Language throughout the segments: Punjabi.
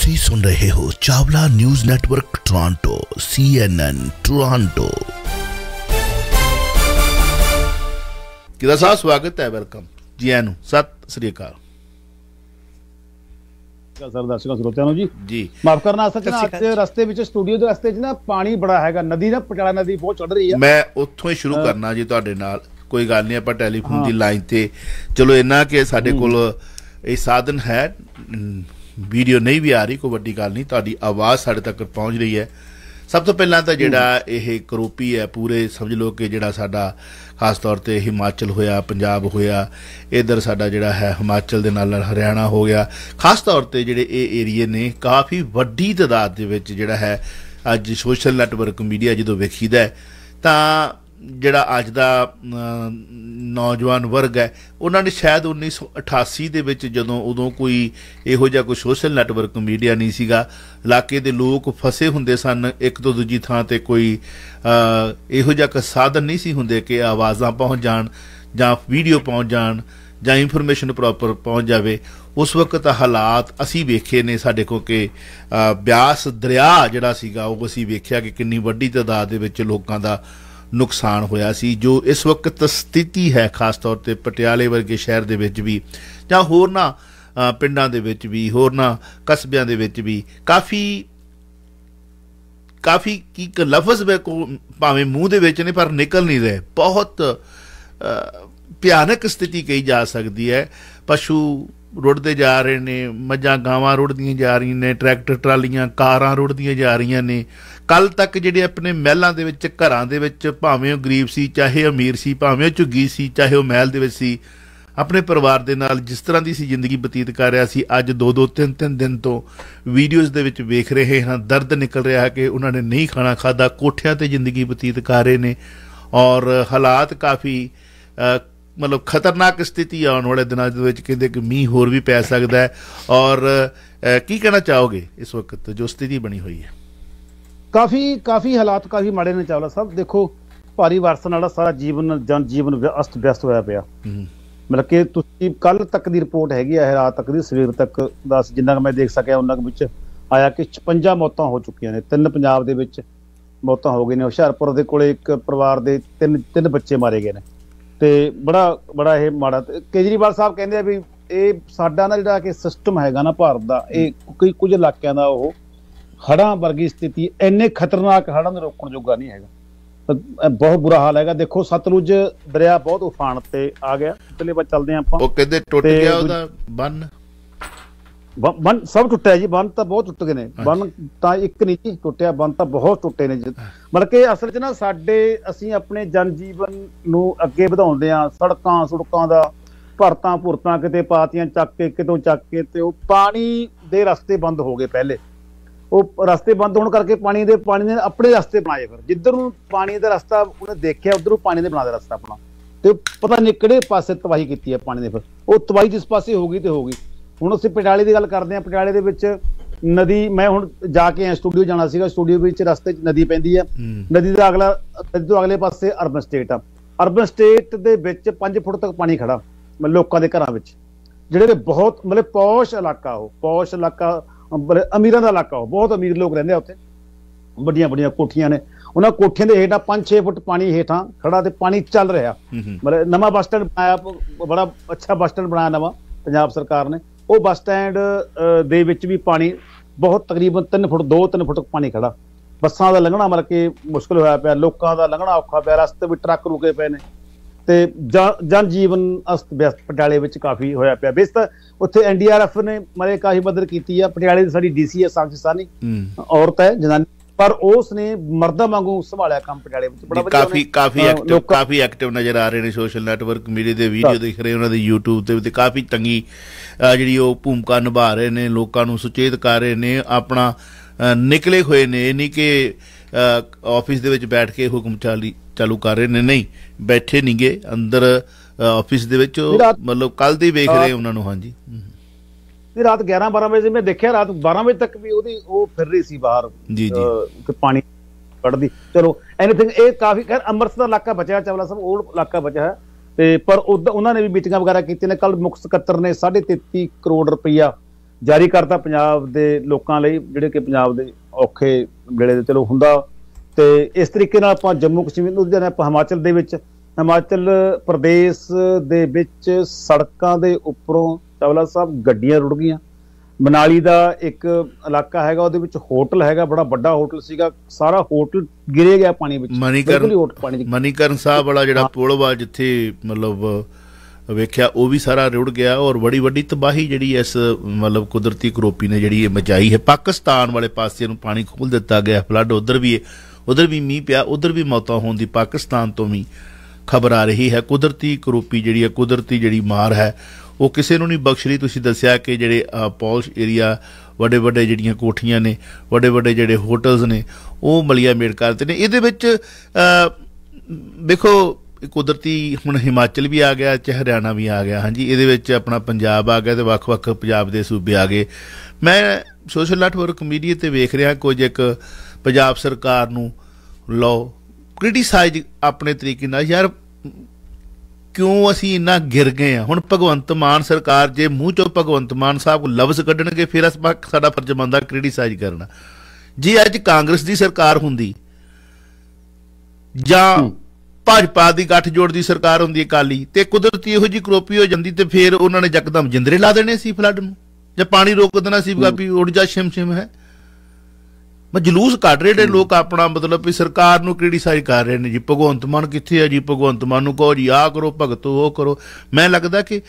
ਤੁਸੀਂ ਸੁਣ ਰਹੇ ਹੋ Chawla news network Toronto CNN Toronto ਕਿਦਾ ਸਾਹਿਬ ਸਵਾਗਤ ਹੈ ਵੈਲਕਮ ਜੀ ਆਇਆਂ ਨੂੰ ਸਤਿ ਸ੍ਰੀ ਅਕਾਲ ਸਰ ਦਰਸ਼ਕਾਂ ਸਰੋਤਿਆਂ ਨੂੰ ਜੀ ਜੀ ਮਾਫ ਕਰਨਾ ਅਸਲ ਚ ਅੱਜ ਰਸਤੇ ਵਿੱਚ ਸਟੂਡੀਓ ਦੇ ਰਸਤੇ 'ਚ ਨਾ ਪਾਣੀ ਬੜਾ ਹੈਗਾ ਨਦੀ ਨਾ ਪਟਾਲਾ ਨਦੀ ਬਹੁਤ ਚੜ ਰਹੀ ਆ ਮੈਂ ਉੱਥੋਂ ਹੀ ਸ਼ੁਰੂ ਕਰਨਾ ਜੀ ਤੁਹਾਡੇ ਨਾਲ ਕੋਈ ਗੱਲ ਨਹੀਂ ਆਪਾਂ ਟੈਲੀਫੋਨ ਦੀ ਲਾਈਨ ਤੇ ਚਲੋ ਇੰਨਾ ਕਿ ਸਾਡੇ ਕੋਲ ਇਹ ਸਾਧਨ ਹੈ ਵੀਡੀਓ ਨਹੀਂ ਵੀ ਆ ਰਹੀ ਕੋਈ ਵੱਡੀ ਗੱਲ ਨਹੀਂ ਤੁਹਾਡੀ ਆਵਾਜ਼ ਸਾਡੇ ਤੱਕ ਪਹੁੰਚ ਰਹੀ ਹੈ ਸਭ ਤੋਂ ਪਹਿਲਾਂ ਤਾਂ ਜਿਹੜਾ ਇਹ ਕਰੋਪੀ ਹੈ ਪੂਰੇ ਸਮਝ ਲਓ ਕਿ ਜਿਹੜਾ ਸਾਡਾ ਖਾਸ ਤੌਰ ਤੇ ਹਿਮਾਚਲ ਹੋਇਆ ਪੰਜਾਬ ਹੋਇਆ ਇਧਰ ਸਾਡਾ ਜਿਹੜਾ ਹੈ ਹਿਮਾਚਲ ਦੇ ਨਾਲ ਨਾਲ ਹਰਿਆਣਾ ਹੋ ਗਿਆ ਖਾਸ ਤੌਰ ਤੇ ਜਿਹੜੇ ਇਹ ਏਰੀਏ ਨੇ ਕਾਫੀ ਵੱਡੀ ਤਦਾਦ ਦੇ ਵਿੱਚ ਜਿਹੜਾ ਹੈ ਅੱਜ ਸੋਸ਼ਲ ਨੈਟਵਰਕ ਮੀਡੀਆ ਜਦੋਂ ਵੇਖੀਦਾ ਤਾਂ ਜਿਹੜਾ ਅੱਜ ਦਾ ਨੌਜਵਾਨ ਵਰਗ ਹੈ ਉਹਨਾਂ ਨੇ ਸ਼ਾਇਦ 1988 ਦੇ ਵਿੱਚ ਜਦੋਂ ਉਦੋਂ ਕੋਈ ਇਹੋ ਜਿਹਾ ਕੋਈ ਸੋਸ਼ਲ ਨੈਟਵਰਕ ਮੀਡੀਆ ਨਹੀਂ ਸੀਗਾ ਇਲਾਕੇ ਦੇ ਲੋਕ ਫਸੇ ਹੁੰਦੇ ਸਨ ਇੱਕ ਤੋਂ ਦੂਜੀ ਥਾਂ ਤੇ ਕੋਈ ਇਹੋ ਜਿਹਾ ਕੋ ਸਾਧਨ ਨਹੀਂ ਸੀ ਹੁੰਦੇ ਕਿ ਆਵਾਜ਼ਾਂ ਪਹੁੰਚ ਜਾਣ ਜਾਂ ਵੀਡੀਓ ਪਹੁੰਚ ਜਾਣ ਜਾਂ ਇਨਫੋਰਮੇਸ਼ਨ ਪ੍ਰੋਪਰ ਪਹੁੰਚ ਜਾਵੇ ਉਸ ਵਕਤ ਹਾਲਾਤ ਅਸੀਂ ਵੇਖੇ ਨੇ ਸਾਡੇ ਕੋ ਕਿ ਬਿਆਸ ਦਰਿਆ ਜਿਹੜਾ ਸੀਗਾ ਉਹ ਅਸੀਂ ਵੇਖਿਆ ਕਿ ਕਿੰਨੀ ਵੱਡੀ ਤਦਾਦ ਦੇ ਵਿੱਚ ਲੋਕਾਂ ਦਾ ਨੁਕਸਾਨ ਹੋਇਆ ਸੀ ਜੋ ਇਸ ਵਕਤ ਸਥਿਤੀ ਹੈ ਖਾਸ ਤੌਰ ਤੇ ਪਟਿਆਲੇ ਵਰਗੇ ਸ਼ਹਿਰ ਦੇ ਵਿੱਚ ਵੀ ਜਾਂ ਹੋਰ ਨਾ ਪਿੰਡਾਂ ਦੇ ਵਿੱਚ ਵੀ ਹੋਰ ਨਾ ਕਸਬਿਆਂ ਦੇ ਵਿੱਚ ਵੀ ਕਾਫੀ ਕਾਫੀ ਕੀ ਕ ਲਫ਼ਜ਼ ਬੇ ਕੋ ਭਾਵੇਂ ਮੂੰਹ ਦੇ ਵਿੱਚ ਨੇ ਪਰ ਨਿਕਲ ਨਹੀਂ ਰਹੇ ਬਹੁਤ ਭਿਆਨਕ ਸਥਿਤੀ ਕਹੀ ਜਾ ਸਕਦੀ ਹੈ ਪਸ਼ੂ ਰੁੜਦੇ ਜਾ ਰਹੇ ਨੇ ਮੱਝਾਂ ਗਾਵਾਂ ਰੁੜਦੀਆਂ ਜਾ ਰਹੀਆਂ ਨੇ ਟਰੈਕਟਰ ਟਰਾਲੀਆਂ ਕਾਰਾਂ ਰੁੜਦੀਆਂ ਜਾ ਰਹੀਆਂ ਨੇ ਕੱਲ ਤੱਕ ਜਿਹੜੇ ਆਪਣੇ ਮਹਿਲਾਂ ਦੇ ਵਿੱਚ ਘਰਾਂ ਦੇ ਵਿੱਚ ਭਾਵੇਂ ਉਹ ਗਰੀਬ ਸੀ ਚਾਹੇ ਅਮੀਰ ਸੀ ਭਾਵੇਂ ਉਹ ਝੁੱਗੀ ਸੀ ਚਾਹੇ ਉਹ ਮਹਿਲ ਦੇ ਵਿੱਚ ਸੀ ਆਪਣੇ ਪਰਿਵਾਰ ਦੇ ਨਾਲ ਜਿਸ ਤਰ੍ਹਾਂ ਦੀ ਸੀ ਜ਼ਿੰਦਗੀ ਬਤੀਤ ਕਰ ਰਿਹਾ ਸੀ ਅੱਜ 2-2 3-3 ਦਿਨ ਤੋਂ ਵੀਡੀਓਜ਼ ਦੇ ਵਿੱਚ ਵੇਖ ਰਹੇ ਹਾਂ ਦਰਦ ਨਿਕਲ ਰਿਹਾ ਹੈ ਕਿ ਉਹਨਾਂ ਨੇ ਨਹੀਂ ਖਾਣਾ ਖਾਦਾ ਕੋਠਿਆਂ ਤੇ ਜ਼ਿੰਦਗੀ ਬਤੀਤ ਕਰ ਰਹੇ ਨੇ ਔਰ ਹਾਲਾਤ ਕਾਫੀ ਮਤਲਬ ਖਤਰਨਾਕ ਸਥਿਤੀ ਆਉਣ ਵਾਲੇ ਦਿਨਾਂ ਦੇ ਵਿੱਚ ਕਹਿੰਦੇ ਕਿ ਮੀਂਹ ਹੋਰ ਵੀ ਪੈ ਸਕਦਾ ਹੈ ਔਰ ਕੀ ਕਹਿਣਾ ਚਾਹੋਗੇ ਇਸ ਵਕਤ ਜੋ ਸਥਿਤੀ ਬਣੀ ਹੋਈ ਹੈ ਕਾਫੀ ਕਾਫੀ ਹਾਲਾਤ ਕਾਫੀ ਮਾੜੇ ਨੇ ਚਾਵਲਾ ਸਾਹਿਬ ਦੇਖੋ ਭਾਰੀ ਵਰਸਣ ਵਾਲਾ ਸਾਰਾ ਜੀਵਨ ਜਨ ਜੀਵਨ ਅਸਤ ਵਿਅਸਤ ਹੋਇਆ ਪਿਆ ਮਤਲਬ ਕਿ ਤੁਸੀਂ ਕੱਲ ਤੱਕ ਦੀ ਰਿਪੋਰਟ ਹੈਗੀ ਹੈ ਰਾਤ ਤੱਕ ਦੀ ਸਵੇਰ ਤੱਕ ਦਾ ਜਿੰਨਾ ਕਿ ਮੈਂ ਦੇਖ ਸਕਿਆ ਉਹਨਾਂ ਵਿੱਚ ਆਇਆ ਕਿ 56 ਮੌਤਾਂ ਹੋ ਚੁੱਕੀਆਂ ਨੇ ਤਿੰਨ ਪੰਜਾਬ ਦੇ ਵਿੱਚ ਮੌਤਾਂ ਹੋ ਗਈਆਂ ਨੇ ਹੁਸ਼ਿਆਰਪੁਰ ਦੇ ਕੋਲੇ ਇੱਕ ਪਰਿਵਾਰ ਦੇ ਤਿੰਨ ਤਿੰਨ ਬੱਚੇ ਮਾਰੇ ਗਏ ਨੇ ਤੇ ਬੜਾ ਬੜਾ ਇਹ ਮਾੜਾ ਕੇਜਰੀਵਾਲ ਸਾਹਿਬ ਕਹਿੰਦੇ ਆ ਵੀ ਇਹ ਸਾਡਾ ਨਾ ਜਿਹੜਾ ਕਿ ਸਿਸਟਮ ਹੈਗਾ ਨਾ ਭਾਰਤ ਦਾ ਇਹ ਕਈ ਕੁਝ ਇਲਾਕਿਆਂ ਦਾ ਉਹ ਹੜਾਂ ਵਰਗੀ ਸਥਿਤੀ ਇੰਨੇ ਖਤਰਨਾਕ ਹੜਾਂ ਨੂੰ ਰੋਕਣ ਜੋਗਾ ਨਹੀਂ ਹੈਗਾ ਬਹੁਤ ਬੁਰਾ ਹਾਲ ਹੈਗਾ ਦੇਖੋ ਸਤਲੁਜ ਦਰਿਆ ਬਹੁਤ ਉਫਾਨ ਤੇ ਆ ਗਿਆ ਪਿਛਲੇ ਬਾ ਚੱਲਦੇ ਆਪਾਂ ਉਹ ਕਹਿੰਦੇ ਟੁੱਟ ਗਿਆ ਉਹਦਾ ਬੰਨ ਬੰਨ ਸਭ ਟੁੱਟਿਆ ਜੀ ਬੰਨ ਤਾਂ ਬਹੁਤ ਟੁੱਟ ਗਏ ਨੇ ਬੰਨ ਤਾਂ ਇੱਕ ਨਹੀਂ ਜੀ ਟੁੱਟਿਆ ਬੰਨ ਤਾਂ ਬਹੁਤ ਟੁੱਟੇ ਨੇ ਮਤਲਬ ਕਿ ਅਸਲ 'ਚ ਨਾ ਸਾਡੇ ਅਸੀਂ ਆਪਣੇ ਜਨ ਜੀਵਨ ਨੂੰ ਅੱਗੇ ਵਧਾਉਂਦੇ ਆ ਸੜਕਾਂ ਸੁੜਕਾਂ ਦਾ ਭਰਤਾਂ ਭੁਰਤਾਂ ਕਿਤੇ ਪਾਤੀਆਂ ਚੱਕ ਕੇ ਕਿਤੋਂ ਚੱਕ ਕੇ ਤੇ ਉਹ ਪਾਣੀ ਦੇ ਰਸਤੇ ਬੰਦ ਹੋ ਗਏ ਪਹਿਲੇ ਉਹ ਰਸਤੇ ਬੰਦ ਹੋਣ ਕਰਕੇ ਪਾਣੀ ਦੇ ਪਾਣੀ ਨੇ ਆਪਣੇ ਰਸਤੇ ਬਣਾਏ ਫਿਰ ਜਿੱਧਰ ਨੂੰ ਪਾਣੀ ਦਾ ਰਸਤਾ ਉਹਨੇ ਦੇਖਿਆ ਉਧਰੋਂ ਪਾਣੀ ਦੇ ਬਣਾ ਦੇ ਰਸਤਾ ਆਪਣਾ ਤੇ ਪਤਾ ਨਹੀਂ ਕਿਹੜੇ ਪਾਸੇ ਤਬਾਹੀ ਕੀਤੀ ਹੈ ਪਾਣੀ ਨੇ ਫਿਰ ਉਹ ਤਬਾਹੀ ਜਿਸ ਪਾਸੇ ਹੋ ਗਈ ਤੇ ਹੋ ਗਈ ਹੁਣ ਅਸੀਂ ਪਟਿਆਲੇ ਦੀ ਗੱਲ ਕਰਦੇ ਹਾਂ ਪਟਿਆਲੇ ਦੇ ਵਿੱਚ ਨਦੀ ਮੈਂ ਹੁਣ ਜਾ ਕੇ ਆ ਸਟੂਡੀਓ ਜਾਣਾ ਸੀਗਾ ਸਟੂਡੀਓ ਵਿੱਚ ਰਸਤੇ 'ਚ ਨਦੀ ਪੈਂਦੀ ਆ ਨਦੀ ਦਾ ਅਗਲਾ ਨਦੀ ਤੋਂ ਅਗਲੇ ਪਾਸੇ ਅਰਬਨ ਸਟੇਟ ਆ ਅਰਬਨ ਸਟੇਟ ਦੇ ਵਿੱਚ 5 ਫੁੱਟ ਤੱਕ ਪਾਣੀ ਖੜਾ ਲੋਕਾਂ ਦੇ ਘਰਾਂ ਵਿੱਚ ਜਿਹੜੇ ਬਹੁਤ ਮਤਲਬ ਪੌਸ਼ ਇਲਾਕਾ ਉਹ ਪੌਸ਼ ਇਲਾਕਾ ਅਮੀਰਾਂ ਦਾ ਇਲਾਕਾ ਉਹ ਬਹੁਤ ਅਮੀਰ ਲੋਕ ਰਹਿੰਦੇ ਆ ਉੱਥੇ ਵੱਡੀਆਂ ਵੱਡੀਆਂ ਕੋਠੀਆਂ ਨੇ ਉਹਨਾਂ ਕੋਠੀਆਂ ਦੇ ਹੇਠਾਂ 5-6 ਫੁੱਟ ਪਾਣੀ ਹੇਠਾਂ ਖੜਾ ਤੇ ਪਾਣੀ ਚੱਲ ਰਿਹਾ ਮਤਲਬ ਨਵਾਂ ਬਸ ਬਣਾਇਆ ਬੜਾ ਅੱਛਾ ਬਸ ਬਣਾਇਆ ਨਵਾਂ ਪੰਜਾਬ ਸਰਕਾਰ ਨੇ ਉਹ ਬੱਸ ਸਟੈਂਡ ਦੇ ਵਿੱਚ ਵੀ ਪਾਣੀ ਬਹੁਤ ਤਕਰੀਬਨ 3 ਫੁੱਟ 2-3 ਫੁੱਟ ਪਾਣੀ ਖੜਾ ਬੱਸਾਂ ਦਾ ਲੰਘਣਾ ਮਤਲਬ ਕਿ ਮੁਸ਼ਕਲ ਹੋਇਆ ਪਿਆ ਲੋਕਾਂ ਦਾ ਲੰਘਣਾ ਔਖਾ ਪਿਆ ਰਸਤੇ ਵੀ ਟਰੱਕ ਰੁਕੇ ਪਏ ਨੇ ਤੇ ਜਨ ਜੀਵਨ ਅਸਤ ਵਿਅਸਤ ਪਟਿਆਲੇ ਵਿੱਚ ਕਾਫੀ ਹੋਇਆ ਪਿਆ ਬਿਸਤ ਉੱਥੇ ਐਨਡੀਆਰਐਫ ਨੇ ਮਰੇ ਕਾਹੀ ਮਦਦ ਕੀਤੀ ਆ ਪਟਿਆਲੇ ਦੀ ਸਾਡੀ ਡੀਸੀ ਹੈ ਸਾਖੀ ਸਾਨੀ ਔਰਤ ਹੈ ਜਨਾਨੀ ਪਰ ਉਸ ਨੇ ਮਰਦਾਂ ਵਾਂਗੂ ਸੰਭਾਲਿਆ ਕੰਮ ਪਟਿਆਲੇ ਵਿੱਚ ਬੜਾ ਵਧੀਆ ਕਾਫੀ ਕਾਫੀ ਐਕਟਿਵ ਕਾਫੀ ਐਕਟਿਵ ਨਜ਼ਰ ਆ ਰਹੇ ਨੇ ਸੋਸ਼ਲ ਨੈਟਵਰਕ ਮੇਰੇ ਦੇ ਵੀਡੀਓ ਦੇਖ ਰਹੇ ਉਹਨਾਂ ਦੇ YouTube ਤੇ ਤੇ ਕਾਫੀ ਤੰਗੀ ਜਿਹੜੀ ਉਹ ਭੂਮਿਕਾ ਨਿਭਾ ਰਹੇ ਨੇ ਲੋਕਾਂ ਨੂੰ ਸੁਚੇਤ ਕਰ ਰਹੇ ਨੇ ਆਪਣਾ ਨਿਕਲੇ ਹੋਏ ਨੇ ਨਹੀਂ ਕਿ ਆਫਿਸ ਦੇ ਵਿੱਚ ਬੈਠ ਕੇ ਹੁਕਮ ਚਾਲੀ ਚਾਲੂ ਕਰ ਰਹੇ ਨੇ ਨਹੀਂ ਬੈਠੇ ਨਹੀਂਗੇ ਅੰਦਰ ਆਫਿਸ ਦੇ ਵਿੱਚ ਮਤਲਬ ਕੱਲ ਦੀ ਵੇਖ ਰਹੇ ਉਹਨਾਂ ਨੂੰ ਹਾਂਜੀ ਤੇ ਰਾਤ 11 12 ਵਜੇ ਮੈਂ ਦੇਖਿਆ ਰਾਤ 12 ਵਜੇ ਤੱਕ ਵੀ ਉਹਦੀ ਉਹ ਫਿਰ ਰਹੀ ਸੀ ਬਾਹਰ ਜੀ ਜੀ ਪਾਣੀ ਕੱਢਦੀ ਚਲੋ ਐਨੀਥਿੰਗ ਇਹ ਕਾਫੀ ਖੈਰ ਅੰਮ੍ਰਿਤਸਰ ਦਾ ਇਲਾਕਾ ਬਚਿਆ ਚਾਵਲਾ ਸਭ ਉਹ ਇਲਾਕਾ ਬਚਿਆ ਹੈ ਤੇ ਪਰ ਉਹਨਾਂ ਨੇ ਵੀ ਮੀਟਿੰਗਾਂ ਵਗੈਰਾ ਕੀਤੀਆਂ ਨੇ ਕੱਲ ਮੁਖ ਸਕੱਤਰ ਨੇ 33.5 ਕਰੋੜ ਰੁਪਇਆ ਜਾਰੀ ਕਰਤਾ ਪੰਜਾਬ ਦੇ ਲੋਕਾਂ ਲਈ ਜਿਹੜੇ ਕਿ ਪੰਜਾਬ ਦੇ ਔਖੇ ਜਿਹੜੇ ਦੇ ਚਲੋ ਹੁੰਦਾ ਤੇ ਇਸ ਤਰੀਕੇ ਨਾਲ ਆਪਾਂ ਜੰਮੂ ਕਸ਼ਮੀਰ ਨੂੰ ਜਿਹੜਾ ਆਪਾਂ ਹਿਮਾਚਲ ਦੇ ਵਿੱਚ ਹਿਮਾਚਲ ਪ੍ਰਦੇਸ਼ ਦੇ ਵਿੱਚ ਸੜਕਾਂ ਦੇ ਉੱਪਰੋਂ ਚਾਵਲਾ ਸਾਹਿਬ ਗੱਡੀਆਂ ਰੁੜ ਗਈਆਂ ਮਨਾਲੀ ਦਾ ਇੱਕ ਇਲਾਕਾ ਹੈਗਾ ਉਹਦੇ ਵਿੱਚ ਹੋਟਲ ਹੈਗਾ ਬੜਾ ਵੱਡਾ ਹੋਟਲ ਸੀਗਾ ਸਾਰਾ ਹੋਟਲ ਗਿਰੇ ਗਿਆ ਪਾਣੀ ਵਿੱਚ ਮਨੀਕਰਨ ਮਨੀਕਰਨ ਸਾਹਿਬ ਵਾਲਾ ਜਿਹੜਾ ਪੁਲ ਵਾ ਜਿੱਥੇ ਮਤਲਬ ਵੇਖਿਆ ਉਹ ਵੀ ਸਾਰਾ ਰੁੜ ਗਿਆ ਔਰ ਬੜੀ ਵੱਡੀ ਤਬਾਹੀ ਜਿਹੜੀ ਇਸ ਮਤਲਬ ਕੁਦਰਤੀ ਕਰੋਪੀ ਨੇ ਜਿਹੜੀ ਇਹ ਮਚਾਈ ਹੈ ਪਾਕਿਸਤਾਨ ਵਾਲੇ ਪਾਸੇ ਨੂੰ ਪਾਣੀ ਖੋਲ ਦਿੱਤਾ ਗਿਆ ਫਲੱਡ ਉਧਰ ਵੀ ਉਧਰ ਵੀ ਮੀਂਹ ਪਿਆ ਉਧਰ ਵੀ ਮੌਤਾਂ ਹੋਣ ਦੀ ਪਾਕਿਸਤਾਨ ਤੋਂ ਵੀ ਖਬਰ ਆ ਰਹੀ ਹੈ ਕੁਦਰਤੀ ਕਰੋਪੀ ਜਿਹੜੀ ਹੈ ਕੁਦਰਤੀ ਜਿਹੜੀ ਮਾਰ ਹੈ ਉਹ ਕਿਸੇ ਨੂੰ ਨਹੀਂ ਬਖਸ਼ ਰਹੀ ਤੁਸੀਂ ਦੱਸਿਆ ਕਿ ਜਿਹੜੇ ਪੌਲਿਸ਼ ਏਰੀਆ ਵੱਡੇ ਵੱਡੇ ਜਿਹੜੀਆਂ ਕੋਠੀਆਂ ਨੇ ਵੱਡੇ ਵੱਡੇ ਜਿਹੜੇ ਹੋਟਲਸ ਨੇ ਉਹ ਮਲਿਆ ਮੇੜ ਕਰਦੇ ਨੇ ਇਹਦੇ ਵਿੱਚ ਦੇਖੋ ਕੁਦਰਤੀ ਹੁਣ ਹਿਮਾਚਲ ਵੀ ਆ ਗਿਆ ਚ ਹਰਿਆਣਾ ਵੀ ਆ ਗਿਆ ਹਾਂਜੀ ਇਹਦੇ ਵਿੱਚ ਆਪਣਾ ਪੰਜਾਬ ਆ ਗਿਆ ਤੇ ਵੱਖ-ਵੱਖ ਪੰਜਾਬ ਦੇ ਸੂਬੇ ਆ ਗਏ ਮੈਂ ਸੋਸ਼ਲ ਨੈਟਵਰਕ ਮੀਡੀਆ ਤੇ ਵੇਖ ਰਿਹਾ ਕੁਝ ਇੱਕ ਪੰਜਾਬ ਸਰਕਾਰ ਨੂੰ ਲੋ ਕ੍ਰਿਟਿਸਾਈਜ਼ ਆਪਣੇ ਤਰੀਕੇ ਨਾਲ ਯਾਰ ਕਿਉਂ ਅਸੀਂ ਇੰਨਾ ਗਿਰ ਗਏ ਆ ਹੁਣ ਭਗਵੰਤ ਮਾਨ ਸਰਕਾਰ ਜੇ ਮੂੰਹ ਚੋਂ ਭਗਵੰਤ ਮਾਨ ਸਾਹਿਬ ਕੋ ਲਫ਼ਜ਼ ਕੱਢਣਗੇ ਫਿਰ ਸਾਡਾ ਫਰਜ਼ ਬੰਦਾ ਕ੍ਰਿਟਿਸਾਈਜ਼ ਕਰਨਾ ਜੀ ਅੱਜ ਕਾਂਗਰਸ ਦੀ ਸਰਕਾਰ ਹੁੰਦੀ ਜਾਂ ਭਾਜਪਾ ਦੀ ਗੱਠ ਜੋੜ ਦੀ ਸਰਕਾਰ ਹੁੰਦੀ ਅਕਾਲੀ ਤੇ ਕੁਦਰਤੀ ਇਹੋ ਜੀ ਕਰੋਪੀ ਹੋ ਜਾਂਦੀ ਤੇ ਫਿਰ ਉਹਨਾਂ ਨੇ ਜਕਦਮ ਜਿੰਦਰੇ ਲਾ ਦੇਣੇ ਸੀ ਫਲੱਡ ਨੂੰ ਜਾਂ ਪਾਣੀ ਰੋਕ ਦੇਣਾ ਸੀ ਵੀ ਉੜ ਜਾ ਛਿਮ ਛਿਮ ਹੈ ਮੈਂ ਜਲੂਸ ਕੱਢ ਰਹੇ ਨੇ ਲੋਕ ਆਪਣਾ ਮਤਲਬ ਵੀ ਸਰਕਾਰ ਨੂੰ ਕ੍ਰਿਟੀਸਾਈਜ਼ ਕਰ ਰਹੇ ਨੇ ਜੀ ਭਗਵੰਤ ਮਾਨ ਕਿੱਥੇ ਹੈ ਜੀ ਭਗਵੰਤ ਮਾਨ ਨੂੰ ਕਹੋ ਜੀ ਆ ਕਰੋ ਭਗਤੋ ਉਹ ਕਰੋ ਮੈਂ ਲੱਗਦਾ ਕਿ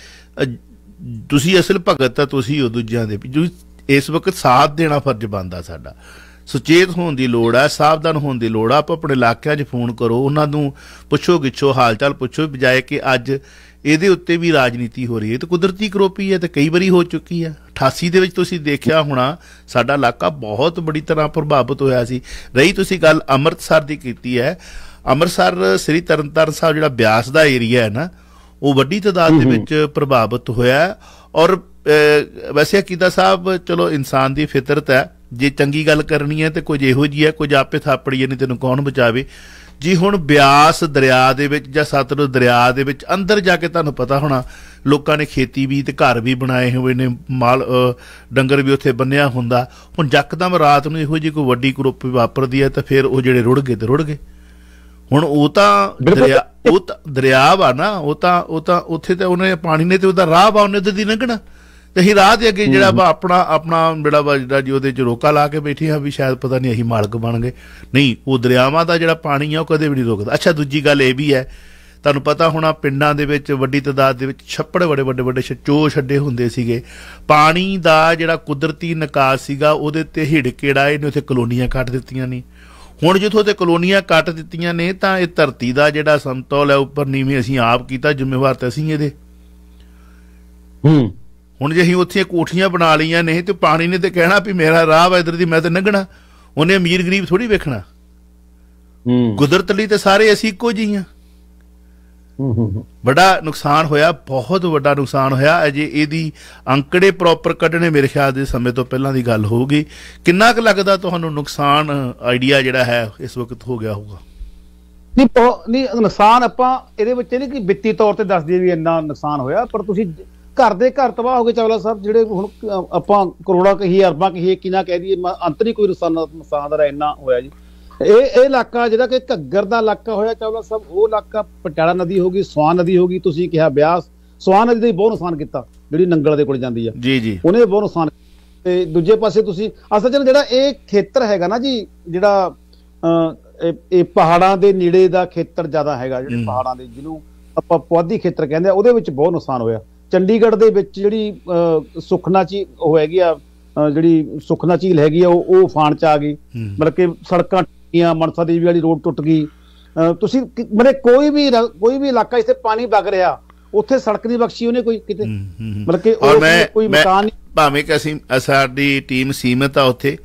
ਤੁਸੀਂ ਅਸਲ ਭਗਤ ਆ ਤੁਸੀਂ ਉਹ ਦੂਜਿਆਂ ਦੇ ਵੀ ਇਸ ਵਕਤ ਸਾਥ ਦੇਣਾ ਫਰਜ਼ ਬਣਦਾ ਸਾਡਾ ਸੁਚੇਤ ਹੋਣ ਦੀ ਲੋੜ ਆ ਸਾਵਧਾਨ ਹੋਣ ਦੀ ਲੋੜ ਆ ਆਪਣੇ ਇਲਾਕਿਆਂ 'ਚ ਫੋਨ ਕਰੋ ਉਹਨਾਂ ਨੂੰ ਪੁੱਛੋ ਗਿੱਛੋ ਹਾਲਚਾਲ ਪੁੱਛੋ ਬਜਾਏ ਕਿ ਅੱਜ ਇਹਦੇ ਉੱਤੇ ਵੀ ਰਾਜਨੀਤੀ ਹੋ ਰਹੀ ਹੈ ਤੇ ਕੁਦਰਤੀ ਕਰੋਪੀ ਹੈ ਤੇ ਕਈ ਵਾਰੀ ਹੋ ਚੁੱਕੀ ਹੈ 88 ਦੇ ਵਿੱਚ ਤੁਸੀਂ ਦੇਖਿਆ ਹੋਣਾ ਸਾਡਾ ਇਲਾਕਾ ਬਹੁਤ ਬੜੀ ਤਰ੍ਹਾਂ ਪ੍ਰਭਾਵਿਤ ਹੋਇਆ ਸੀ ਰਹੀ ਤੁਸੀਂ ਗੱਲ ਅੰਮ੍ਰਿਤਸਰ ਦੀ ਕੀਤੀ ਹੈ ਅੰਮ੍ਰਿਤਸਰ ਸ੍ਰੀ ਤਰਨਤਾਰਨ ਸਾਹਿਬ ਜਿਹੜਾ ਬਿਆਸ ਦਾ ਏਰੀਆ ਹੈ ਨਾ ਉਹ ਵੱਡੀ ਤਦਾਦ ਦੇ ਵਿੱਚ ਪ੍ਰਭਾਵਿਤ ਹੋਇਆ ਔਰ ਵੈਸੇ ਅਕੀਦਾ ਸਾਹਿਬ ਚਲੋ ਇਨਸਾਨ ਦੀ ਫਿਤਰਤ ਹੈ ਜੇ ਚੰਗੀ ਗੱਲ ਕਰਨੀ ਹੈ ਤੇ ਕੁਝ ਇਹੋ ਜੀ ਹੈ ਕੁਝ ਆਪੇ ਥਾਪੜੀ ਨਹੀਂ ਤੈਨੂੰ ਕੌਣ ਬਚਾਵੇ ਜੀ ਹੁਣ ਬਿਆਸ ਦਰਿਆ ਦੇ ਵਿੱਚ ਜਾਂ ਸਤਲੁਜ ਦਰਿਆ ਦੇ ਵਿੱਚ ਅੰਦਰ ਜਾ ਕੇ ਤੁਹਾਨੂੰ ਪਤਾ ਹੋਣਾ ਲੋਕਾਂ ਨੇ ਖੇਤੀ ਵੀ ਤੇ ਘਰ ਵੀ ਬਣਾਏ ਹੋਏ ਨੇ ਮਾਲ ਡੰਗਰ ਵੀ ਉੱਥੇ ਬੰਨਿਆ ਹੁੰਦਾ ਹੁਣ ਜੱਕਦਮ ਰਾਤ ਨੂੰ ਇਹੋ ਜਿਹੀ ਕੋਈ ਵੱਡੀ ਗਰੁੱਪ ਵਾਪਰਦੀ ਹੈ ਤਾਂ ਫਿਰ ਉਹ ਜਿਹੜੇ ਰੁੜ ਗਏ ਤੇ ਰੁੜ ਗਏ ਹੁਣ ਉਹ ਤਾਂ ਦਰਿਆ ਉਹ ਦਰਿਆ ਵਾ ਨਾ ਉਹ ਤਾਂ ਉਹ ਤਾਂ ਉੱਥੇ ਤੇ ਉਹਨੇ ਪਾਣੀ ਨੇ ਤੇ ਉਹਦਾ ਰਾਹ ਵਾ ਉਹਨੇ ਤੇ ਦੀ ਲੰਘਣਾ ਤੇ ਹਿਰਾ ਰਾਤ ਅੱਗੇ ਜਿਹੜਾ ਵਾ ਆਪਣਾ ਆਪਣਾ ਜਿਹੜਾ ਵਜਦਾ ਜੀ ਉਹਦੇ ਚ ਰੋਕਾ ਲਾ ਕੇ ਬੈਠੇ ਆ ਵੀ ਸ਼ਾਇਦ ਪਤਾ ਨਹੀਂ ਅਸੀਂ ਮਾਲਕ ਬਣ ਗਏ ਨਹੀਂ ਉਹ ਦਰਿਆਵਾਂ ਦਾ ਜਿਹੜਾ ਪਾਣੀ ਆ ਉਹ ਕਦੇ ਵੀ ਨਹੀਂ ਰੁਕਦਾ ਅੱਛਾ ਦੂਜੀ ਗੱਲ ਇਹ ਵੀ ਹੈ ਤੁਹਾਨੂੰ ਪਤਾ ਹੋਣਾ ਪਿੰਡਾਂ ਦੇ ਵਿੱਚ ਵੱਡੀ ਤਦਾਦ ਦੇ ਵਿੱਚ ਛੱਪੜ ਵੱਡੇ ਵੱਡੇ ਵੱਡੇ ਚੋ ਛੱਡੇ ਹੁੰਦੇ ਸੀਗੇ ਪਾਣੀ ਦਾ ਜਿਹੜਾ ਕੁਦਰਤੀ ਨਿਕਾਸ ਸੀਗਾ ਉਹਦੇ ਤੇ ਹਿੜਕੇੜਾ ਇਹਨੇ ਉੱਥੇ ਕਲੋਨੀਆਂ ਕੱਟ ਦਿੱਤੀਆਂ ਨੇ ਹੁਣ ਜਿੱਥੋਂ ਤੇ ਕਲੋਨੀਆਂ ਕੱਟ ਦਿੱਤੀਆਂ ਨੇ ਤਾਂ ਇਹ ਧਰਤੀ ਦਾ ਜਿਹੜਾ ਸੰਤੋਲ ਹੈ ਉੱਪਰ ਨੀਵੇਂ ਅਸੀਂ ਆਪ ਕੀਤਾ ਜ਼ਿੰਮੇਵਾਰ ਤਾਂ ਅਸੀਂ ਇਹਦੇ ਹੂੰ ਹੁਣ ਜੇ ਅਸੀਂ ਉੱਥੇ ਕੋਠੀਆਂ ਬਣਾ ਲਈਆਂ ਨੇ ਤੇ ਪਾਣੀ ਨੇ ਤੇ ਕਹਿਣਾ ਵੀ ਮੇਰਾ ਰਾਹ ਵਾ ਇਧਰ ਦੀ ਮੈਂ ਤੇ ਲੰਘਣਾ ਉਹਨੇ ਅਮੀਰ ਗਰੀਬ ਥੋੜੀ ਵੇਖਣਾ ਹੂੰ ਗੁਦਰਤ ਲਈ ਤੇ ਸਾਰੇ ਅਸੀਂ ਇੱਕੋ ਹੂੰ ਆ ਬੜਾ ਨੁਕਸਾਨ ਹੋਇਆ ਬਹੁਤ ਵੱਡਾ ਨੁਕਸਾਨ ਹੋਇਆ ਅਜੇ ਇਹਦੀ ਅੰਕੜੇ ਪ੍ਰੋਪਰ ਕੱਢਣੇ ਮੇਰੇ ਖਿਆਲ ਦੇ ਸਮੇਂ ਤੋਂ ਪਹਿਲਾਂ ਦੀ ਗੱਲ ਹੋਊਗੀ ਕਿੰਨਾ ਕੁ ਲੱਗਦਾ ਤੁਹਾਨੂੰ ਨੁਕਸਾਨ ਆਈਡੀਆ ਜਿਹੜਾ ਹੈ ਇਸ ਵਕਤ ਹੋ ਗਿਆ ਹੋਊਗਾ ਨਹੀਂ ਨਹੀਂ ਨੁਕਸਾਨ ਆਪਾਂ ਇਹਦੇ ਵਿੱਚ ਨਹੀਂ ਕਿ ਵਿੱਤੀ ਤੌਰ ਤੇ ਦੱਸ ਦਈਏ ਵੀ ਇੰਨਾ ਨੁਕਸਾਨ ਹੋਇਆ ਪਰ ਤੁਸੀਂ ਘਰ ਦੇ ਘਰ ਤਬਾਹ ਹੋ ਗਏ ਚਾਵਲਾ ਸਾਹਿਬ ਜਿਹੜੇ ਹੁਣ ਆਪਾਂ ਕਰੋੜਾ ਕਹੀ ਅਰਬਾਂ ਕਹੀ ਕਿਨਾ ਕਹਿ ਦਈਏ ਅੰਤਰੀ ਕੋਈ ਰਸਾਨਾ ਨੁਕਸਾਨ ਦਾ ਇੰਨਾ ਹੋਇਆ ਜੀ ਇਹ ਇਹ ਇਲਾਕਾ ਜਿਹੜਾ ਕਿ ਘੱਗਰ ਦਾ ਇਲਾਕਾ ਹੋਇਆ ਚਾਵਲਾ ਸਾਹਿਬ ਉਹ ਇਲਾਕਾ ਪਟਿਆਲਾ ਨਦੀ ਹੋਗੀ ਸਵਾਨ ਨਦੀ ਹੋਗੀ ਤੁਸੀਂ ਕਿਹਾ ਬਿਆਸ ਸਵਾਨ ਨਦੀ ਦੇ ਬਹੁਤ ਨੁਕਸਾਨ ਕੀਤਾ ਜਿਹੜੀ ਨੰਗਲ ਦੇ ਕੋਲ ਜਾਂਦੀ ਆ ਜੀ ਜੀ ਉਹਨੇ ਬਹੁਤ ਨੁਕਸਾਨ ਤੇ ਦੂਜੇ ਪਾਸੇ ਤੁਸੀਂ ਅਸਲ ਚ ਜਿਹੜਾ ਇਹ ਖੇਤਰ ਹੈਗਾ ਨਾ ਜੀ ਜਿਹੜਾ ਇਹ ਪਹਾੜਾਂ ਦੇ ਨੇੜੇ ਦਾ ਖੇਤਰ ਜ਼ਿਆਦਾ ਹੈਗਾ ਜਿਹੜੇ ਪਹਾੜਾਂ ਦੇ ਜਿਹਨੂੰ ਆਪਾਂ ਪੌਦੀ ਖੇਤਰ ਕਹਿੰਦੇ ਆ ਉਹਦੇ ਵਿੱਚ ਬਹੁਤ ਨੁਕਸਾਨ ਹੋਇਆ ਚੰਡੀਗੜ੍ਹ ਦੇ ਵਿੱਚ ਜਿਹੜੀ ਸੁਖਨਾ ਚੀ ਉਹ ਹੈਗੀ ਆ ਜਿਹੜੀ ਸੁਖਨਾ ਝੀਲ ਹੈਗੀ ਆ ਉਹ ਫਾਨ ਚ ਆ ਗਈ ਮਤਲਬ ਕਿ ਸੜਕਾਂ ਟੁੱਟੀਆਂ ਮਨਸਾ ਦੇਵੀ ਵਾਲੀ ਰੋਡ ਟੁੱਟ ਗਈ ਤੁਸੀਂ ਮਨੇ ਕੋਈ ਵੀ ਕੋਈ ਵੀ ਇਲਾਕਾ ਇੱਥੇ ਪਾਣੀ ਵਗ ਰਿਹਾ ਉੱਥੇ ਸੜਕ ਦੀ ਬਖਸ਼ੀ ਉਹਨੇ ਕੋਈ ਕਿਤੇ ਮਤਲਬ ਕਿ ਉਹ ਕੋਈ ਮਕਾਨ ਭਾਵੇਂ ਕਿ ਅਸੀਂ ਸਾਡੀ ਟੀਮ ਸੀਮਤ ਆ ਉੱਥੇ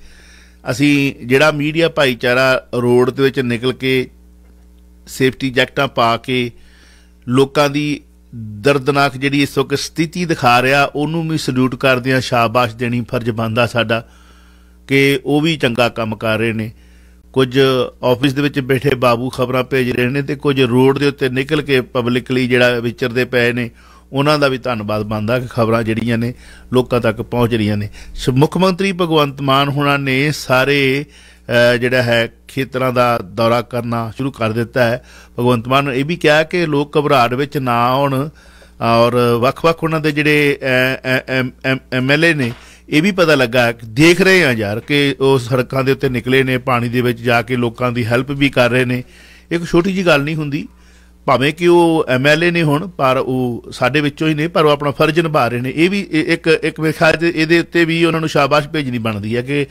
ਅਸੀਂ ਜਿਹੜਾ ਮੀਡੀਆ ਭਾਈਚਾਰਾ ਰੋਡ ਦੇ ਵਿੱਚ ਨਿਕਲ ਕੇ ਸੇਫਟੀ ਜੈਕਟਾਂ ਪਾ ਕੇ ਲੋਕਾਂ ਦੀ ਦਰਦਨਾਕ ਜਿਹੜੀ ਇਸ ਵਕਤ ਸਥਿਤੀ ਦਿਖਾ ਰਿਹਾ ਉਹਨੂੰ ਵੀ ਸਲੂਟ ਕਰਦੇ ਆ ਸ਼ਾਬਾਸ਼ ਦੇਣੀ ਫਰਜ਼ ਬੰਦਾ ਸਾਡਾ ਕਿ ਉਹ ਵੀ ਚੰਗਾ ਕੰਮ ਕਰ ਰਹੇ ਨੇ ਕੁਝ ਆਫਿਸ ਦੇ ਵਿੱਚ ਬੈਠੇ ਬਾਬੂ ਖਬਰਾਂ ਭੇਜ ਰਹੇ ਨੇ ਤੇ ਕੁਝ ਰੋਡ ਦੇ ਉੱਤੇ ਨਿਕਲ ਕੇ ਪਬਲਿਕਲੀ ਜਿਹੜਾ ਵਿਚਰਦੇ ਪਏ ਨੇ ਉਹਨਾਂ ਦਾ ਵੀ ਧੰਨਵਾਦ ਬੰਦਾ ਕਿ ਖਬਰਾਂ ਜਿਹੜੀਆਂ ਨੇ ਲੋਕਾਂ ਤੱਕ ਪਹੁੰਚ ਰਹੀਆਂ ਨੇ ਮੁੱਖ ਮੰਤਰੀ ਭਗਵੰਤ ਮਾਨ ਹੁਣਾਂ ਨੇ ਸਾਰੇ ਜਿਹੜਾ ਹੈ ਖੇਤਰਾਂ ਦਾ ਦੌਰਾ ਕਰਨਾ ਸ਼ੁਰੂ ਕਰ ਦਿੱਤਾ ਹੈ ਭਗਵੰਤ ਮਾਨ ਨੇ ਇਹ ਵੀ ਕਿਹਾ ਕਿ ਲੋਕ ਘਬਰਾਹਟ ਵਿੱਚ ਨਾ ਆਉਣ ਔਰ ਵੱਖ-ਵੱਖ ਉਹਨਾਂ ਦੇ ਜਿਹੜੇ ਐਮਐਲਏ ਨੇ ਇਹ ਵੀ ਪਤਾ ਲੱਗਾ ਦੇਖ ਰਹੇ ਆ ਯਾਰ ਕਿ ਉਹ ਸੜਕਾਂ ਦੇ ਉੱਤੇ ਨਿਕਲੇ ਨੇ ਪਾਣੀ ਦੇ ਵਿੱਚ ਜਾ ਕੇ ਲੋਕਾਂ ਦੀ ਹੈਲਪ ਵੀ ਕਰ ਰਹੇ ਨੇ ਇੱਕ ਛੋਟੀ ਜੀ ਗੱਲ ਨਹੀਂ ਹੁੰਦੀ ਭਾਵੇਂ ਕਿ ਉਹ ਐਮਐਲਏ ਨਹੀਂ ਹੁਣ ਪਰ ਉਹ ਸਾਡੇ ਵਿੱਚੋਂ ਹੀ ਨੇ ਪਰ ਉਹ ਆਪਣਾ ਫਰਜ਼ ਨਿਭਾ ਰਹੇ ਨੇ ਇਹ ਵੀ ਇੱਕ ਇੱਕ ਮੇਰੇ ਇਹਦੇ ਉੱਤੇ ਵੀ ਉਹਨਾਂ ਨੂੰ ਸ਼ਾਬਾਸ਼ ਭੇਜਣੀ ਬਣਦੀ ਹੈ ਕਿ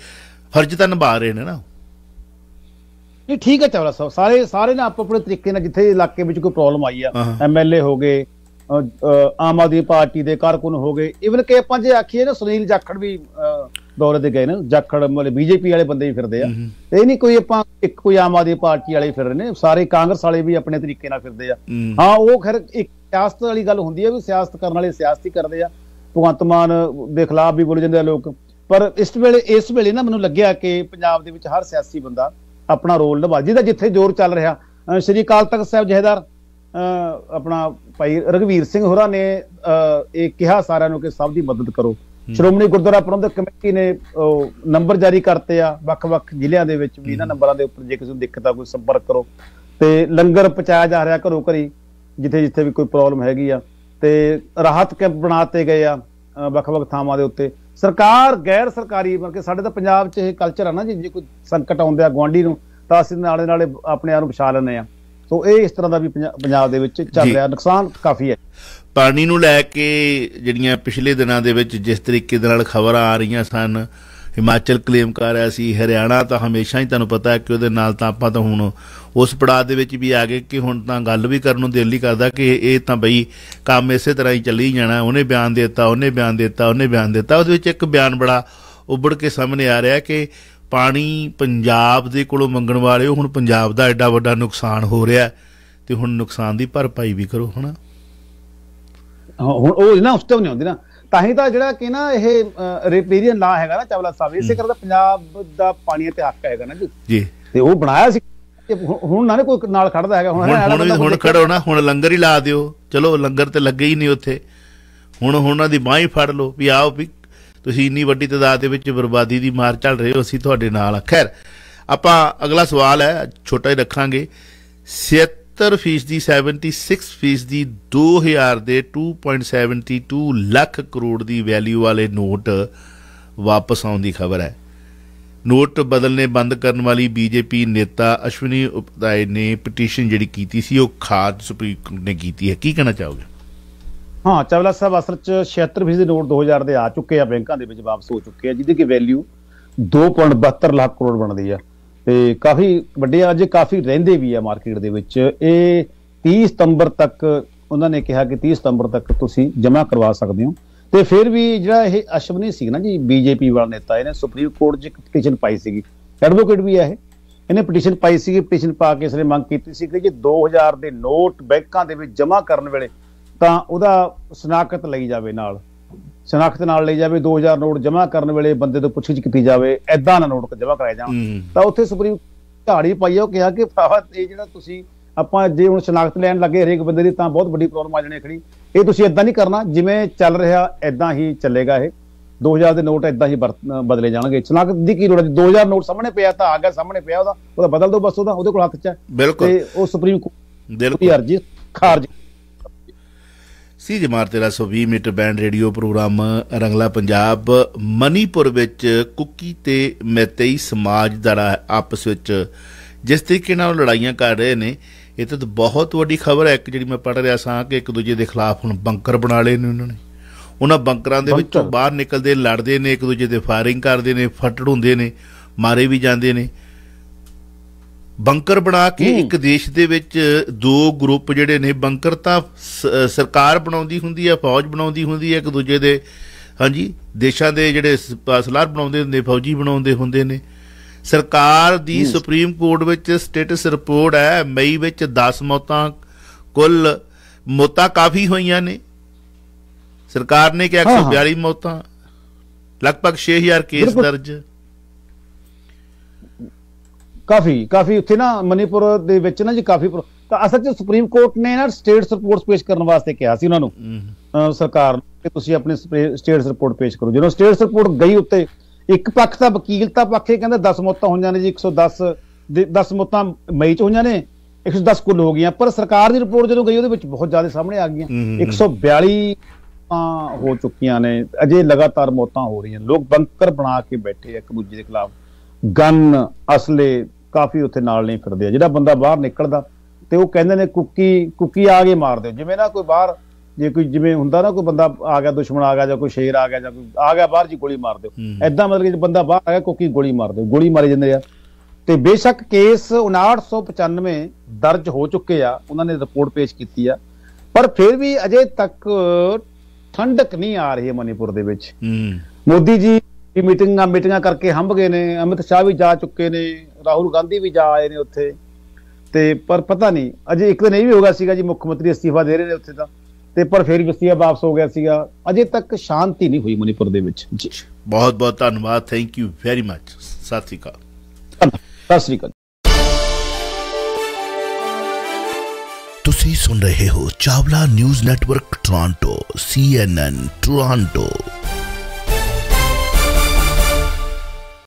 ਫਰਜ਼ ਤਾਂ ਨਿਭਾ ਰਹੇ ਨੇ ਨਾ ਨਹੀਂ ਠੀਕ ਹੈ ਚਾਵਲਾ ਸਾਹਿਬ ਸਾਰੇ ਸਾਰੇ ਨਾ ਆਪੋ ਆਪਣੇ ਤਰੀਕੇ ਨਾਲ ਜਿੱਥੇ ਇਲਾਕੇ ਵਿੱਚ ਕੋਈ ਪ੍ਰੋਬਲਮ ਆਈ ਆ ਐਮਐਲਏ ਹੋ ਗਏ ਆਮ ਆਦਮੀ ਪਾਰਟੀ ਦੇ ਕਾਰਕੁਨ ਹੋ ਗਏ ਇਵਨ ਕਿ ਆਪਾਂ ਜੇ ਆਖੀਏ ਨਾ ਸੁਨੀਲ ਜਾਖੜ ਵੀ ਦੌਰੇ ਤੇ ਗਏ ਨੇ ਜਾਖੜ ਮਲੇ ਬੀਜੇਪੀ ਵਾਲੇ ਬੰਦੇ ਹੀ ਫਿਰਦੇ ਆ ਇਹ ਨਹੀਂ ਕੋਈ ਆਪਾਂ ਇੱਕ ਕੋਈ ਆਮ ਆਦਮੀ ਪਾਰਟੀ ਵਾਲੇ ਫਿਰ ਰਹੇ ਨੇ ਸਾਰੇ ਕਾਂਗਰਸ ਵਾਲੇ ਵੀ ਆਪਣੇ ਤਰੀਕੇ ਨਾਲ ਫਿਰਦੇ ਆ ਹਾਂ ਉਹ ਖਰ ਇੱਕ ਸਿਆਸਤ ਵਾਲੀ ਗੱਲ ਹੁੰਦੀ ਹੈ ਵੀ ਸਿਆਸਤ ਕਰਨ ਵਾਲੇ ਸਿਆਸਤ ਹੀ ਕਰਦੇ ਆ ਭਗਵੰਤ ਮਾਨ ਦੇ ਖਿਲਾਫ ਵੀ ਬੋਲ ਜਾਂਦੇ ਆ ਲੋਕ ਪਰ ਇਸ ਵੇਲੇ ਇਸ ਵੇਲੇ ਨਾ ਮੈਨੂੰ ਲੱਗਿਆ ਕਿ ਪੰਜਾਬ ਦੇ ਵਿੱਚ ਹਰ ਸਿਆਸੀ ਬੰਦਾ ਆਪਣਾ ਰੋਲ ਨਿਭਾ ਜਿਹਦਾ ਜਿੱਥੇ ਜ਼ੋਰ ਚੱਲ ਰਿਹਾ ਸ਼੍ਰੀ ਕਾਲ ਤਖਤ ਸਾਹਿਬ ਜਹੇਦਾਰ ਆਪਣਾ ਭਾਈ ਰਗਵੀਰ ਸਿੰਘ ਹੋਰਾਂ ਨੇ ਇਹ ਕਿਹਾ ਸਾਰਿਆਂ ਨੂੰ ਕਿ ਸਭ ਦੀ ਮਦਦ ਕਰੋ ਸ਼੍ਰੋਮਣੀ ਗੁਰਦੁਆਰਾ ਪ੍ਰਬੰਧਕ ਕਮੇਟੀ ਨੇ ਨੰਬਰ ਜਾਰੀ ਕਰਤੇ ਆ ਵੱਖ-ਵੱਖ ਜ਼ਿਲ੍ਹਿਆਂ ਦੇ ਵਿੱਚ ਵੀ ਇਹਨਾਂ ਨੰਬਰਾਂ ਦੇ ਉੱਪਰ ਜੇ ਕਿਸੇ ਨੂੰ ਦਿੱਕਤ ਆ ਕੋਈ ਸੰਪਰਕ ਕਰੋ ਤੇ ਲੰਗਰ ਪਹੁੰਚਾਇਆ ਜਾ ਰਿਹਾ ਘਰੋ ਘਰੀ ਜਿੱਥੇ ਜਿੱਥੇ ਵੀ ਕੋਈ ਪ੍ਰੋਬਲਮ ਹੈਗੀ ਆ ਤੇ ਰਾਹਤ ਕੈਂਪ ਬਣਾਤੇ ਗਏ ਆ ਵੱਖ-ਵੱਖ ਥਾਵਾਂ ਦੇ ਉੱਤੇ ਸਰਕਾਰ ਗੈਰ ਸਰਕਾਰੀ ਮਤਲਬ ਕਿ ਸਾਡੇ ਤਾਂ ਪੰਜਾਬ 'ਚ ਇਹ ਕਲਚਰ ਆ ਨਾ ਜੇ ਕੋਈ ਸੰਕਟ ਆਉਂਦਾ ਗਵਾਂਢੀ ਨੂੰ ਤਾਂ ਅਸੀਂ ਨਾਲੇ ਨਾਲੇ ਆਪਣੇ ਆਪ ਨੂੰ ਪਛਾ ਲੈਂਦੇ ਆ ਸੋ ਇਹ ਇਸ ਤਰ੍ਹਾਂ ਦਾ ਵੀ ਪੰਜਾਬ ਦੇ ਵਿੱਚ ਚੱਲ ਰਿਹਾ ਨੁਕਸਾਨ ਕਾਫੀ ਹੈ ਪਾਣੀ ਨੂੰ ਲੈ ਕੇ ਜਿਹੜੀਆਂ ਪਿਛਲੇ ਦਿਨਾਂ ਦੇ ਵਿੱਚ ਜਿਸ ਤਰੀਕੇ ਦੇ ਨਾਲ ਖਬਰਾਂ ਆ ਰਹੀਆਂ ਸਨ ਹਿਮਾਚਲ ਕਲੇਮ ਕਰ ਰਿਹਾ ਸੀ ਹਰਿਆਣਾ ਤਾਂ ਹਮੇਸ਼ਾ ਹੀ ਤੁਹਾਨੂੰ ਪਤਾ ਹੈ ਕਿ ਉਹਦੇ ਨਾਲ ਤਾਂ ਆਪਾਂ ਤਾਂ ਹੁਣ ਉਸ ਪੜਾਅ ਦੇ ਵਿੱਚ ਵੀ ਆ ਗਏ ਕਿ ਹੁਣ ਤਾਂ ਗੱਲ ਵੀ ਕਰਨ ਨੂੰ ਦਿੱਲੀ ਕਰਦਾ ਕਿ ਇਹ ਤਾਂ ਬਈ ਕੰਮ ਇਸੇ ਤਰ੍ਹਾਂ ਹੀ ਚੱਲੀ ਜਾਣਾ ਉਹਨੇ ਬਿਆਨ ਦਿੱਤਾ ਉਹਨੇ ਬਿਆਨ ਦਿੱਤਾ ਉਹਨੇ ਬਿਆਨ ਦਿੱਤਾ ਉਹਦੇ ਵਿੱਚ ਇੱਕ ਬਿਆਨ ਬੜਾ ਉੱਭੜ ਕੇ ਸਾਹਮਣੇ ਆ ਰਿਹਾ ਕਿ ਪਾਣੀ ਪੰਜਾਬ ਦੇ ਕੋਲੋਂ ਮੰਗਣ ਵਾਲੇ ਹੁਣ ਪੰਜਾਬ ਦਾ ਐਡਾ ਵੱਡਾ ਨੁਕਸਾਨ ਹੋ ਰਿਹਾ ਤੇ ਹੁਣ ਨੁਕਸਾਨ ਦੀ ਭਰਪਾਈ ਵੀ ਕਰੋ ਹਨਾ ਹੁਣ ਉਹ ਨਾ ਉਸ ਤੋਂ ਨਹੀਂ ਹੁੰਦੀ ਨਾ ਤਾਂ ਹੀ ਤਾਂ ਜਿਹੜਾ ਕਿ ਨਾ ਇਹ ਰਿਪੇਰੀਅਨ ਲਾ ਹੈਗਾ ਨਾ ਚਾਵਲਾ ਸਾਹਿਬ ਇਸੇ ਕਰਕੇ ਪੰਜਾਬ ਦਾ ਪਾਣੀ ਤੇ ਹੱਕ ਹੈਗਾ ਨਾ ਜੀ ਤੇ ਉਹ ਬਣਾਇਆ ਸੀ ਹੁਣ ਨਾ ਕੋਈ ਨਾਲ ਖੜਦਾ ਹੈਗਾ ਹੁਣ ਹੁਣ ਹੁਣ ਖੜੋ ਨਾ ਹੁਣ ਲੰਗਰ ਹੀ ਲਾ ਦਿਓ ਚਲੋ ਲੰਗਰ ਤੇ ਲੱਗੇ ਹੀ ਨਹੀਂ ਉੱਥੇ ਹੁਣ ਉਹਨਾਂ ਦੀ ਬਾਹੀ ਫੜ ਲਓ ਵੀ ਆਓ ਵੀ ਤੁਸੀਂ ਇੰਨੀ ਵੱਡੀ ਤਦਾਦ ਦੇ ਵਿੱਚ ਬਰਬਾਦੀ ਦੀ ਮਾਰ ਚੱਲ ਰਹੇ ਹੋ ਅਸੀਂ ਤੁਹਾਡੇ ਨਾਲ ਆ ਖੈਰ ਆਪਾਂ ਅਗਲਾ ਸਵਾਲ ਹੈ ਛੋਟਾ ਹੀ ਰੱਖਾਂਗੇ ਸਿਹਤ 70% 76% 2000 ਦੇ 2.72 ਲੱਖ ਕਰੋੜ ਦੀ ਵੈਲਿਊ ਵਾਲੇ ਨੋਟ ਵਾਪਸ ਆਉਣ ਦੀ ਖਬਰ ਹੈ ਨੋਟ ਬਦਲਨੇ ਬੰਦ ਕਰਨ ਵਾਲੀ ਬੀਜੇਪੀ ਨੇਤਾ ਅਸ਼ਵਨੀ ਉਪਦਾਏ ਨੇ ਪਟੀਸ਼ਨ ਜਿਹੜੀ ਕੀਤੀ ਸੀ ਉਹ ਖਾਦ ਸੁਪਰੀਮ ਨੇ ਕੀਤੀ ਹੈ ਕੀ ਕਹਿਣਾ ਚਾਹੋਗੇ ਹਾਂ ਚਾਵਲਾ ਸਾਹਿਬ ਅਸਲ ਚ 76% ਫੀਸਦੀ ਨੋਟ 2000 ਦੇ ਆ ਚੁੱਕੇ ਆ ਬੈਂਕਾਂ ਦੇ ਵਿੱਚ ਵਾਪਸ ਹੋ ਚੁੱਕੇ ਆ ਜਿਹਦੀ ਕਿ ਵੈਲਿਊ 2.72 ਲੱਖ ਕਰੋੜ ਬਣਦੀ ਆ ਤੇ ਕਾਫੀ ਵੱਡੇ ਅੱਜ ਕਾਫੀ ਰਹਿੰਦੇ ਵੀ ਆ ਮਾਰਕੀਟ ਦੇ ਵਿੱਚ ਇਹ 30 ਸਤੰਬਰ ਤੱਕ ਉਹਨਾਂ ਨੇ ਕਿਹਾ ਕਿ 30 ਸਤੰਬਰ ਤੱਕ ਤੁਸੀਂ ਜਮ੍ਹਾਂ ਕਰਵਾ ਸਕਦੇ ਹੋ ਤੇ ਫਿਰ ਵੀ ਜਿਹੜਾ ਇਹ ਅਸ਼ਵਨੀ ਸੀ ਨਾ ਜੀ ਬੀਜੇਪੀ ਵਾਲਾ ਨੇਤਾ ਇਹਨੇ ਸੁਪਰੀਮ ਕੋਰਟ 'ਚ ਪਟੀਸ਼ਨ ਪਾਈ ਸੀਗੀ ਐਡਵੋਕੇਟ ਵੀ ਆ ਇਹ ਇਹਨੇ ਪਟੀਸ਼ਨ ਪਾਈ ਸੀਗੀ ਪਟੀਸ਼ਨ ਪਾ ਕੇ ਇਸਨੇ ਮੰਗ ਕੀਤੀ ਸੀ ਕਿ ਜੇ 2000 ਦੇ ਨੋਟ ਬੈਂਕਾਂ ਦੇ ਵਿੱਚ ਜਮ੍ਹਾਂ ਕਰਨ ਵੇਲੇ ਤਾਂ ਉਹਦਾ ਸਨਾਕਤ ਲਈ ਜਾਵੇ ਨਾਲ ਸਨਾਖਤ ਨਾਲ ਲਈ ਜਾਵੇ 2000 ਨੋਟ ਜਮ੍ਹਾਂ ਕਰਨ ਵੇਲੇ ਬੰਦੇ ਤੋਂ ਪੁੱਛੀ ਕੀਤੀ ਜਾਵੇ ਐਦਾਂ ਨਾ ਨੋਟ ਜਮ੍ਹਾਂ ਕਰਾਇਆ ਜਾਣ ਤਾਂ ਉੱਥੇ ਸੁਪਰੀਮ ਝਾੜੀ ਪਾਈ ਉਹ ਕਿਹਾ ਕਿ ਭਾਵੇਂ ਇਹ ਜਿਹੜਾ ਤੁਸੀਂ ਆਪਾਂ ਜੇ ਹੁਣ ਸਨਾਖਤ ਲੈਣ ਲੱਗੇ ਹਰੇਕ ਬੰਦੇ ਦੀ ਤਾਂ ਬਹੁਤ ਵੱਡੀ ਪ੍ਰੋਬਲਮ ਆ ਜਾਣੀ ਖੜੀ ਇਹ ਤੁਸੀਂ ਐਦਾਂ ਨਹੀਂ ਕਰਨਾ ਜਿਵੇਂ ਚੱਲ ਰਿਹਾ ਐਦਾਂ ਹੀ ਚੱਲੇਗਾ ਇਹ 2000 ਦੇ ਨੋਟ ਐਦਾਂ ਹੀ ਬਦਲੇ ਜਾਣਗੇ ਸਨਾਖਤ ਦੀ ਕੀ ਲੋੜ ਹੈ 2000 ਨੋਟ ਸਾਹਮਣੇ ਪਿਆ ਤਾਂ ਆ ਗਿਆ ਸਾਹਮਣੇ ਪਿਆ ਉਹਦਾ ਉਹਦਾ ਬਦਲ ਦੋ ਬਸ ਉਹਦਾ ਉਹਦੇ ਕੋਲ ਹੱਥ 'ਚ ਹੈ ਤੇ ਉਹ ਸੁਪਰੀਮ ਕੋਰਟ ਦੀ ਅਰਜ਼ੀ ਖਾਰਜ ਸੀ ਜਮਾਰ 1320 metre band radio programme Rangla Punjab Manipur ਵਿੱਚ ਕੁੱਕੀ ਤੇ ਮੈਤਈ ਸਮਾਜ ਦਾ ਆਪਸ ਵਿੱਚ ਜਿਸ ਤਰੀਕੇ ਨਾਲ ਲੜਾਈਆਂ ਕਰ ਰਹੇ ਨੇ ਇਹ ਤਾਂ ਬਹੁਤ ਵੱਡੀ ਖਬਰ ਹੈ ਇੱਕ ਜਿਹੜੀ ਮੈਂ ਪੜ੍ਹ ਰਿਹਾ ਸਾਂ ਕਿ ਇੱਕ ਦੂਜੇ ਦੇ ਖਿਲਾਫ ਹੁਣ ਬੰਕਰ ਬਣਾ ਲਏ ਨੇ ਉਹਨਾਂ ਨੇ ਉਹਨਾਂ ਬੰਕਰਾਂ ਦੇ ਵਿੱਚੋਂ ਬਾਹਰ ਨਿਕਲਦੇ ਲੜਦੇ ਨੇ ਇੱਕ ਦੂਜੇ ਤੇ ਫਾਇਰਿੰਗ ਕਰਦੇ ਨੇ ਫਟੜ ਹੁੰਦੇ ਨੇ ਮਾਰੇ ਵੀ ਜਾਂਦੇ ਨੇ ਬੰਕਰ ਬਣਾ ਕੇ ਇੱਕ ਦੇਸ਼ ਦੇ ਵਿੱਚ ਦੋ ਗਰੁੱਪ ਜਿਹੜੇ ਨੇ ਬੰਕਰ ਤਾਂ ਸਰਕਾਰ ਬਣਾਉਂਦੀ ਹੁੰਦੀ ਹੈ ਫੌਜ ਬਣਾਉਂਦੀ ਹੁੰਦੀ ਹੈ ਇੱਕ ਦੂਜੇ ਦੇ ਹਾਂਜੀ ਦੇਸ਼ਾਂ ਦੇ ਜਿਹੜੇ ਸਲਾਰ ਬਣਾਉਂਦੇ ਹੁੰਦੇ ਫੌਜੀ ਬਣਾਉਂਦੇ ਹੁੰਦੇ ਨੇ ਸਰਕਾਰ ਦੀ ਸੁਪਰੀਮ ਕੋਰਟ ਵਿੱਚ ਸਟੇਟਸ ਰਿਪੋਰਟ ਹੈ ਮਈ ਵਿੱਚ 10 ਮੌਤਾਂ ਕੁੱਲ ਮੌਤਾਂ ਕਾਫੀ ਹੋਈਆਂ ਨੇ ਸਰਕਾਰ ਨੇ ਕਿਹਾ 142 ਮੌਤਾਂ ਲਗਭਗ 6000 ਕੇਸ ਦਰਜ ਕਾਫੀ ਕਾਫੀ ਉੱਥੇ ਨਾ ਮਨੀਪੁਰ ਦੇ ਵਿੱਚ ਨਾ ਜੀ ਕਾਫੀ ਤਾਂ ਅਸਲ ਵਿੱਚ ਸੁਪਰੀਮ ਕੋਰਟ ਨੇ ਨਾ ਸਟੇਟਸ ਰਿਪੋਰਟਸ ਪੇਸ਼ ਕਰਨ ਵਾਸਤੇ ਕਿਹਾ ਸੀ ਉਹਨਾਂ ਨੂੰ ਸਰਕਾਰ ਨੂੰ ਕਿ ਤੁਸੀਂ ਆਪਣੇ ਸਟੇਟਸ ਰਿਪੋਰਟ ਪੇਸ਼ ਕਰੋ ਜਦੋਂ ਸਟੇਟਸ ਰਿਪੋਰਟ ਗਈ ਉੱਤੇ ਇੱਕ ਪੱਖ ਤਾਂ ਵਕੀਲ ਤਾਂ ਪੱਖੇ ਕਹਿੰਦਾ 10 ਮੌਤਾਂ ਹੋਈਆਂ ਨੇ ਜੀ 110 ਦੇ 10 ਮੌਤਾਂ ਮਈ 'ਚ ਹੋਈਆਂ ਨੇ 110 ਕੁੱਲ ਹੋ ਗਈਆਂ ਪਰ ਸਰਕਾਰ ਦੀ ਰਿਪੋਰਟ ਜਦੋਂ ਗਈ ਉਹਦੇ ਵਿੱਚ ਬਹੁਤ ਜ਼ਿਆਦਾ ਸਾਹਮਣੇ ਆ ਗਈਆਂ 142 ਹੋ ਚੁੱਕੀਆਂ ਨੇ ਅਜੇ ਲਗਾਤਾਰ ਮੌਤਾਂ ਹੋ ਰਹੀਆਂ ਲੋਕ ਬੰਕਰ ਬਣਾ ਕੇ ਬੈਠੇ ਆ ਇੱਕ ਦੂਜੇ ਦੇ ਖਿਲਾਫ ਗਨ ਅਸਲੇ ਕਾਫੀ ਉੱਥੇ ਨਾਲ ਨਹੀਂ ਫਿਰਦੇ ਆ ਜਿਹੜਾ ਬੰਦਾ ਬਾਹਰ ਨਿਕਲਦਾ ਤੇ ਉਹ ਕਹਿੰਦੇ ਨੇ ਕੁੱਕੀ ਕੁੱਕੀ ਆ ਕੇ ਮਾਰ ਦਿਓ ਜਿਵੇਂ ਨਾ ਕੋਈ ਬਾਹਰ ਜੇ ਕੋਈ ਜਿਵੇਂ ਹੁੰਦਾ ਨਾ ਕੋਈ ਬੰਦਾ ਆ ਗਿਆ ਦੁਸ਼ਮਣ ਆ ਗਿਆ ਜਾਂ ਕੋਈ ਸ਼ੇਰ ਆ ਗਿਆ ਜਾਂ ਕੋਈ ਆ ਗਿਆ ਬਾਹਰ ਜੀ ਗੋਲੀ ਮਾਰ ਦਿਓ ਐਦਾਂ ਮਤਲਬ ਜੇ ਬੰਦਾ ਬਾਹਰ ਆ ਗਿਆ ਕੁੱਕੀ ਗੋਲੀ ਮਾਰ ਦਿਓ ਗੋਲੀ ਮਾਰੇ ਜਾਂਦੇ ਆ ਤੇ ਬੇਸ਼ੱਕ ਕੇਸ 5995 ਦਰਜ ਹੋ ਚੁੱਕੇ ਆ ਉਹਨਾਂ ਨੇ ਰਿਪੋਰਟ ਪੇਸ਼ ਕੀਤੀ ਆ ਪਰ ਫਿਰ ਵੀ ਅਜੇ ਤੱਕ ਠੰਡਕ ਨਹੀਂ ਆ ਰਹੀ ਮਨੀਪੁਰ ਦੇ ਵਿੱਚ ਮੋਦੀ ਜੀ ਕਿ ਮੀਟਿੰਗਾਂ ਮੀਟਿੰਗਾਂ ਕਰਕੇ ਹੰਭ ਗਏ ਨੇ ਅਮਿਤ ਸ਼ਾਹ ਵੀ ਜਾ ਚੁੱਕੇ ਨੇ ਰਾਹੁਲ ਗਾਂਧੀ ਵੀ ਜਾ ਆਏ ਨੇ ਉੱਥੇ ਤੇ ਪਰ ਪਤਾ ਨਹੀਂ ਅਜੇ ਇੱਕ ਦਿਨ ਇਹ ਵੀ ਹੋਗਾ ਸੀਗਾ ਜੀ ਮੁੱਖ ਮੰਤਰੀ ਅਸਤੀਫਾ ਦੇ ਰਹੇ ਨੇ ਉੱਥੇ ਤਾਂ ਤੇ ਪਰ ਫਿਰ ਵੀ ਅਸਤੀਫਾ ਵਾਪਸ ਹੋ ਗਿਆ ਸੀਗਾ ਅਜੇ ਤੱਕ ਸ਼ਾਂਤੀ ਨਹੀਂ ਹੋਈ ਮਨੀਪੁਰ ਦੇ ਵਿੱਚ ਜੀ ਬਹੁਤ ਬਹੁਤ ਧੰਨਵਾਦ ਥੈਂਕ ਯੂ ਵੈਰੀ ਮੱਚ ਸਤਿ ਸ਼੍ਰੀ ਅਕਾਲ ਸਤਿ ਸ਼੍ਰੀ ਅਕਾਲ ਤੁਸੀਂ ਸੁਣ ਰਹੇ ਹੋ Chawla news network Toronto CNN Toronto